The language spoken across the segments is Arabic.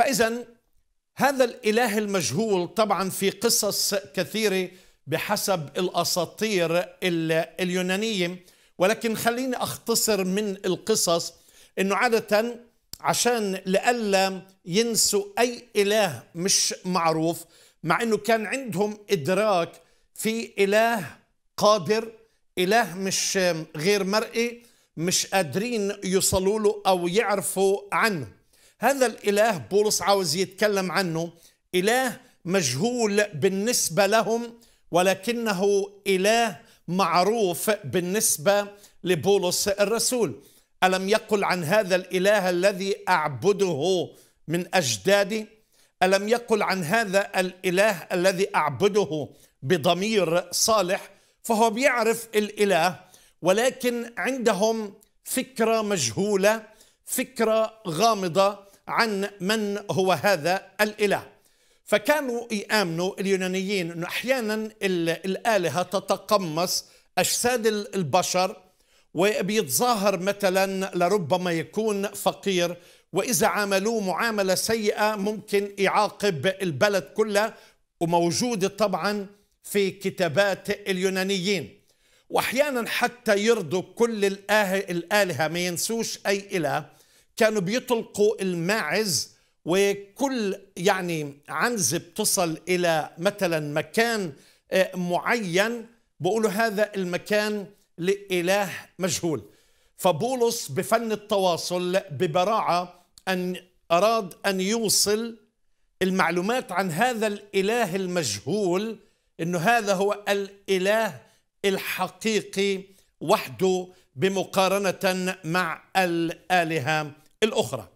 فإذا هذا الإله المجهول طبعا في قصص كثيرة بحسب الأساطير اليونانية ولكن خليني أختصر من القصص أنه عادة عشان لئلا ينسوا أي إله مش معروف مع أنه كان عندهم إدراك في إله قادر إله مش غير مرئي مش قادرين يوصلوا له أو يعرفوا عنه هذا الإله بولس عاوز يتكلم عنه إله مجهول بالنسبة لهم ولكنه إله معروف بالنسبة لبولس الرسول ألم يقل عن هذا الإله الذي أعبده من أجدادي ألم يقل عن هذا الإله الذي أعبده بضمير صالح فهو بيعرف الإله ولكن عندهم فكرة مجهولة فكرة غامضة عن من هو هذا الإله فكانوا يآمنوا اليونانيين أنه أحيانا الآلهة تتقمص أجساد البشر وبيتظاهر مثلا لربما يكون فقير وإذا عاملوه معاملة سيئة ممكن يعاقب البلد كلها وموجودة طبعا في كتابات اليونانيين وأحيانا حتى يرضوا كل الآلهة ما ينسوش أي إله كانوا بيطلقوا الماعز وكل يعني عنزة بتصل إلى مثلا مكان آه، معين بقولوا هذا المكان لإله مجهول فبولس بفن التواصل ببراعة أن أراد أن يوصل المعلومات عن هذا الإله المجهول أنه هذا هو الإله الحقيقي وحده بمقارنة مع الآلهة الأخرى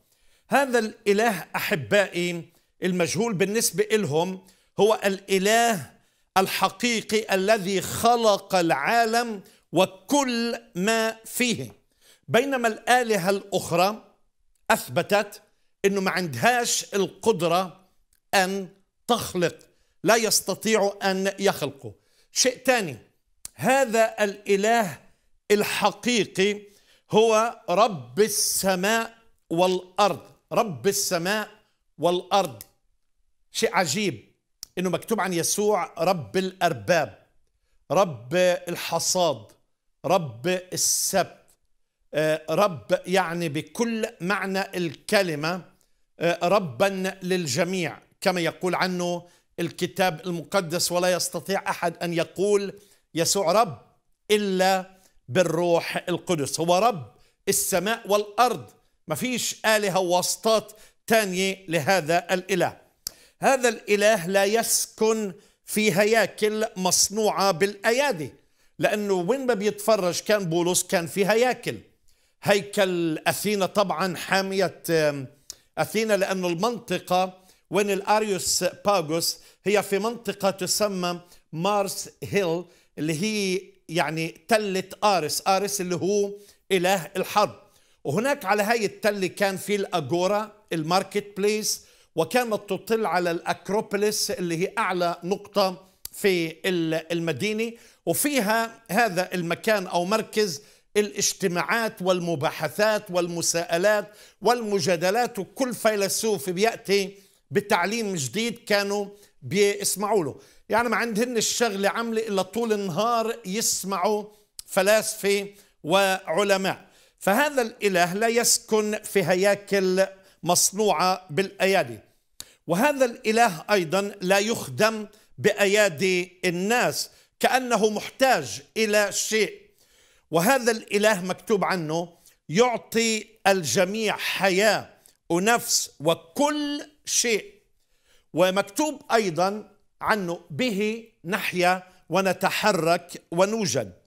هذا الإله أحبائي المجهول بالنسبة إلهم هو الإله الحقيقي الذي خلق العالم وكل ما فيه بينما الآلهة الأخرى أثبتت أنه ما عندهاش القدرة أن تخلق لا يستطيع أن يخلقوا شيء ثاني هذا الإله الحقيقي هو رب السماء والأرض رب السماء والأرض شيء عجيب انه مكتوب عن يسوع رب الارباب رب الحصاد رب السبت آه، رب يعني بكل معنى الكلمه آه، ربا للجميع كما يقول عنه الكتاب المقدس ولا يستطيع احد ان يقول يسوع رب الا بالروح القدس هو رب السماء والارض ما فيش آلهة واسطات تانية لهذا الإله هذا الإله لا يسكن في هياكل مصنوعة بالأيادي لأنه وين ما بيتفرج كان بولس كان في هياكل هيكل أثينا طبعا حامية أثينا لأن المنطقة وين الأريوس باغوس هي في منطقة تسمى مارس هيل اللي هي يعني تلة آرس آرس اللي هو إله الحرب وهناك على هاي التلة كان في الأجورا الماركت بليس وكانت تطل على الأكروبوليس اللي هي أعلى نقطة في المدينة وفيها هذا المكان أو مركز الاجتماعات والمباحثات والمساءلات والمجادلات وكل فيلسوف بيأتي بتعليم جديد كانوا بيسمعوا له يعني ما عندهن الشغلة عاملة إلا طول النهار يسمعوا فلاسفة وعلماء فهذا الاله لا يسكن في هياكل مصنوعه بالايادي وهذا الاله ايضا لا يخدم بايادي الناس كانه محتاج الى شيء وهذا الاله مكتوب عنه يعطي الجميع حياه ونفس وكل شيء ومكتوب ايضا عنه به نحيا ونتحرك ونوجد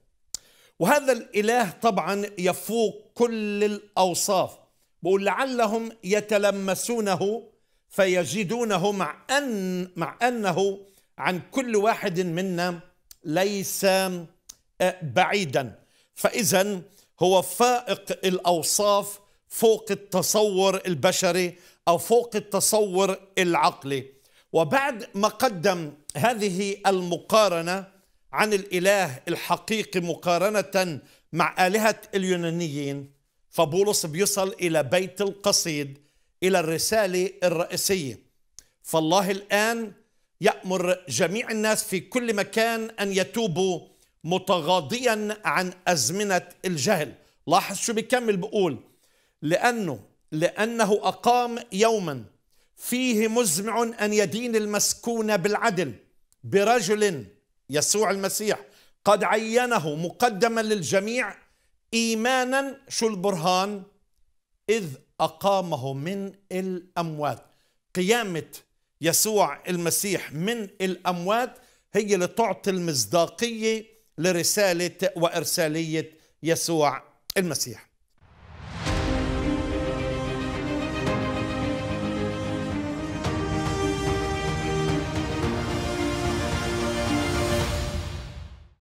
وهذا الإله طبعا يفوق كل الأوصاف بقول لعلهم يتلمسونه فيجدونه مع أن مع أنه عن كل واحد منا ليس آه، بعيدا فإذا هو فائق الأوصاف فوق التصور البشري أو فوق التصور العقلي وبعد ما قدم هذه المقارنة عن الاله الحقيقي مقارنه مع الهه اليونانيين فبولس بيصل الى بيت القصيد الى الرساله الرئيسيه فالله الان يامر جميع الناس في كل مكان ان يتوبوا متغاضيا عن ازمنه الجهل لاحظ شو بيكمل بقول لانه لانه اقام يوما فيه مزمع ان يدين المسكون بالعدل برجل يسوع المسيح قد عينه مقدما للجميع ايمانا شو البرهان اذ اقامه من الاموات قيامه يسوع المسيح من الاموات هي اللي تعطي المصداقيه لرساله وارساليه يسوع المسيح